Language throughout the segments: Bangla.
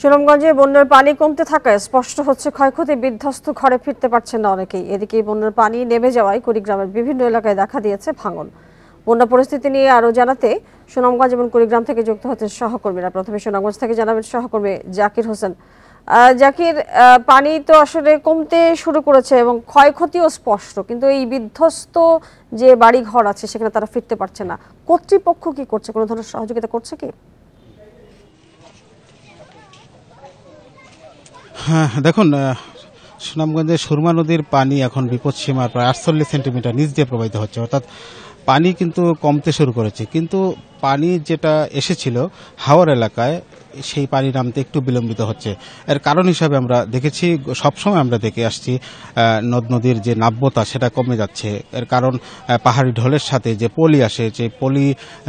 সুনামগঞ্জে বন্যার পানি কমতে থাকায় স্পষ্ট হচ্ছে ক্ষয়ক্ষতি বিধ্বস্ত ঘরে ফিরতে পারছেন না অনেকেই এদিকে বন্যার পানি নেমে যাওয়ায় কুড়িগ্রামের বিভিন্ন এলাকায় দেখা দিয়েছে ভাঙন বন্যা পরিস্থিতি নিয়ে আরও জানাতে সুনামগঞ্জ এবং কুড়িগ্রাম থেকে যুক্ত হচ্ছেন সহকর্মীরা প্রথমে সুনামগঞ্জ থেকে জানাবেন সহকর্মী জাকির হোসেন জাকির পানি তো আসলে কমতে শুরু করেছে এবং ক্ষয়ক্ষতিও স্পষ্ট কিন্তু এই বিধ্বস্ত যে বাড়ি ঘর আছে সেখানে তারা ফিরতে পারছে না কর্তৃপক্ষ কি করছে কোনো ধরনের সহযোগিতা করছে কি হ্যাঁ, হ্যাঁ, দেখুন সুনামগঞ্জে সুরমা নদীর পানি এখন বিপদসীমার প্রায় আটচল্লিশ সেন্টিমিটার নিচ দিয়ে প্রবাহিত হচ্ছে অর্থাৎ পানি কিন্তু কমতে শুরু করেছে কিন্তু পানি যেটা এসেছিল হাওয়ার এলাকায় সেই পানি নামতে একটু বিলম্বিত হচ্ছে এর কারণ হিসাবে আমরা দেখেছি সবসময় আমরা দেখে আসছি নদ নদীর যে নাব্যতা সেটা কমে যাচ্ছে এর কারণ পাহাড়ি ঢলের সাথে যে পলি আসে যে পলি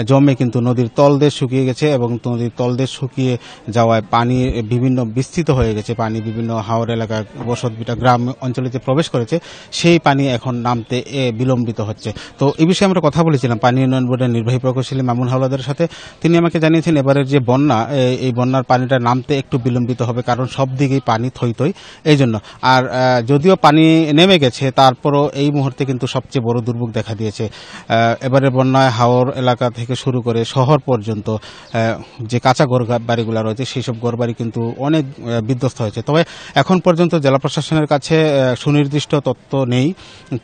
জমে কিন্তু নদীর তলদেশ শুকিয়ে গেছে এবং নদীর তলদেশ শুকিয়ে যাওয়ায় পানি বিভিন্ন বিস্তৃত হয়ে গেছে পানি বিভিন্ন হাওড় এলাকা বসতবিটা গ্রাম অঞ্চলে যে প্রবেশ করেছে সেই পানি এখন নামতে বিলম্বিত হচ্ছে তো এ বিষয়ে আমরা কথা বলেছিলাম পানি উন্নয়ন বোর্ডের নির্বাহী প্রকৌশলী মামুন হাওলাদারের সাথে তিনি আমাকে জানিয়েছেন এবারের যে বন্যা এই বন্যার পানিটা নামতে একটু বিলম্বিত হবে কারণ সব দিকেই পানি থই থই এই জন্য আর যদিও পানি নেমে গেছে তারপরও এই মুহূর্তে কিন্তু সবচেয়ে বড় দুর্ভোগ দেখা দিয়েছে এবারের বন্যায় হাওর এলাকা থেকে শুরু করে শহর পর্যন্ত যে কাঁচা ঘর বাড়িগুলো রয়েছে সেই সব ঘর বাড়ি কিন্তু অনেক বিধ্বস্ত হয়েছে তবে এখন পর্যন্ত জেলা প্রশাসনের কাছে সুনির্দিষ্ট তত্ত্ব নেই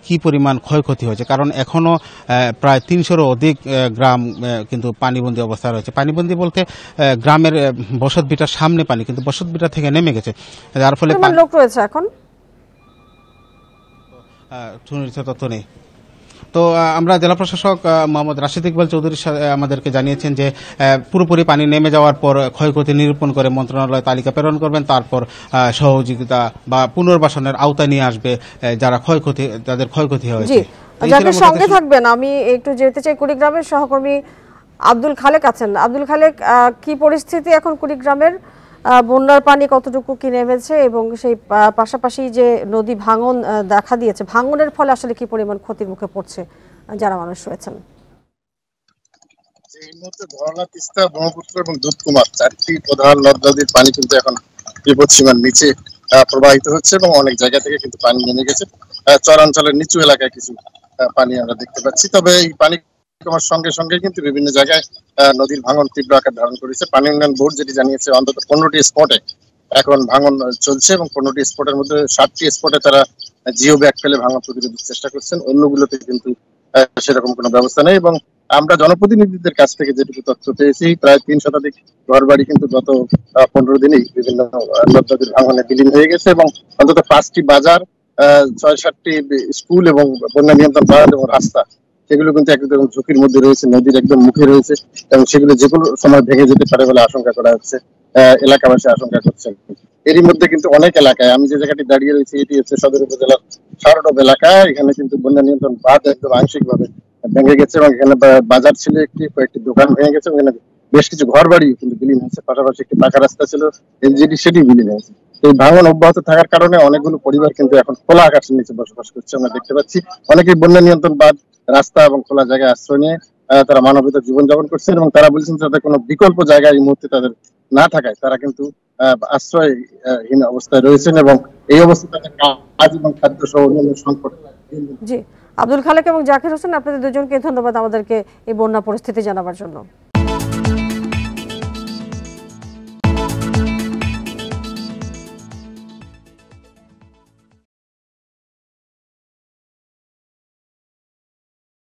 কি পরিমাণ ক্ষয়ক্ষতি হয়েছে কারণ এখনও প্রায় তিনশোরও অধিক গ্রাম কিন্তু কিন্তু পানিবন্দি অবস্থা রয়েছে পানিবন্দি বলতে গ্রামের বসত বিটার সামনে পানি কিন্তু বসত বিটা থেকে নেমে গেছে যার ফলে লোক রয়েছে এখন তথ্য নেই তো আমরা জেলা প্রশাসক মোহাম্মদ রাশিদ ইকবাল চৌধুরী আমাদেরকে জানিয়েছেন যে পুরোপুরি পানি নেমে যাওয়ার পর ক্ষয়ক্ষতি নিরূপণ করে মন্ত্রণালয় তালিকা প্রেরণ করবেন তারপর সহযোগিতা বা পুনর্বাসনের আওতা নিয়ে আসবে যারা ক্ষয়ক্ষতি তাদের ক্ষয়ক্ষতি হয়েছে সঙ্গে থাকবেন আমি একটু যেতে চাই কুড়িগ্রামের সহকর্মী আব্দুল খালেক আছেন আব্দুল খালেক কি পরিস্থিতি এখন কুড়িগ্রামের বন্যার পানি কতটুকু কি নেমেছে এবং সেই পাশাপাশি যে নদী ভাঙন দেখা দিয়েছে ভাঙনের ফলে আসলে কি পরিমাণ ক্ষতির মুখে পড়ছে যারা মানুষ রয়েছেন চরাঞ্চলের নিচু এলাকায় কিছু পানি আমরা দেখতে পাচ্ছি তবে এই পানি কার্যক্রমের সঙ্গে সঙ্গে কিন্তু বিভিন্ন জায়গায় নদীর ভাঙন তীব্র আকার ধারণ করেছে পানি উন্নয়ন বোর্ড যেটি জানিয়েছে অন্তত পনেরোটি স্পটে এখন ভাঙন চলছে এবং পনেরোটি স্পটের মধ্যে ষাটটি স্পটে তারা জিও ব্যাগ ফেলে ভাঙন প্রতিরোধের চেষ্টা করছেন অন্যগুলোতে কিন্তু সেরকম কোনো ব্যবস্থা নেই এবং আমরা জনপ্রতিনিধিদের কাছ থেকে যেটুকু তথ্য পেয়েছি প্রায় তিন শতাধিক ঘর বাড়ি কিন্তু গত পনেরো দিনেই বিভিন্ন নদীর ভাঙনে বিলীন হয়ে গেছে এবং অন্তত পাঁচটি বাজার ছয় সাতটি স্কুল এবং বন্যা নিয়ন্ত্রণ পাহাড় এবং রাস্তা সেগুলো কিন্তু একদম ঝুঁকির মধ্যে রয়েছে নদীর একদম মুখে রয়েছে এবং সেগুলো যে কোনো সময় ভেঙে যেতে পারে বলে আশঙ্কা করা হচ্ছে এলাকাবাসী আশঙ্কা করছেন এরই মধ্যে কিন্তু অনেক এলাকায় আমি যে জায়গাটি দাঁড়িয়ে রয়েছি এটি হচ্ছে সদর উপজেলার সারডব এলাকা এখানে কিন্তু বন্যা নিয়ন্ত্রণ বাঁধ একদম আংশিকভাবে ভেঙে গেছে এবং এখানে বাজার ছিল একটি কয়েকটি দোকান ভেঙে গেছে এবং এখানে বেশ কিছু ঘর বাড়ি কিন্তু বিলীন হয়েছে পাশাপাশি একটি পাকা রাস্তা ছিল যেটি সেটি বিলীন হয়েছে এই ভাঙন অব্যাহত থাকার কারণে অনেকগুলো পরিবার কিন্তু এখন খোলা আকাশের নিচে বসবাস করছে আমরা দেখতে পাচ্ছি অনেকে বন্যা নিয়ন্ত্রণ বাদ রাস্তা এবং খোলা জায়গায় আশ্রয় নিয়ে তারা মানবিক জীবনযাপন করছেন এবং তারা বলছেন তাদের কোনো বিকল্প জায়গা এই মুহূর্তে তাদের না থাকায় তারা কিন্তু আশ্রয়হীন অবস্থায় রয়েছেন এবং এই অবস্থা তাদের কাজ এবং খাদ্য সহ অন্যান্য সংকট আব্দুল খালেক এবং জাকির হোসেন আপনাদের দুজনকে ধন্যবাদ আমাদেরকে এই বন্যা পরিস্থিতি জানাবার জন্য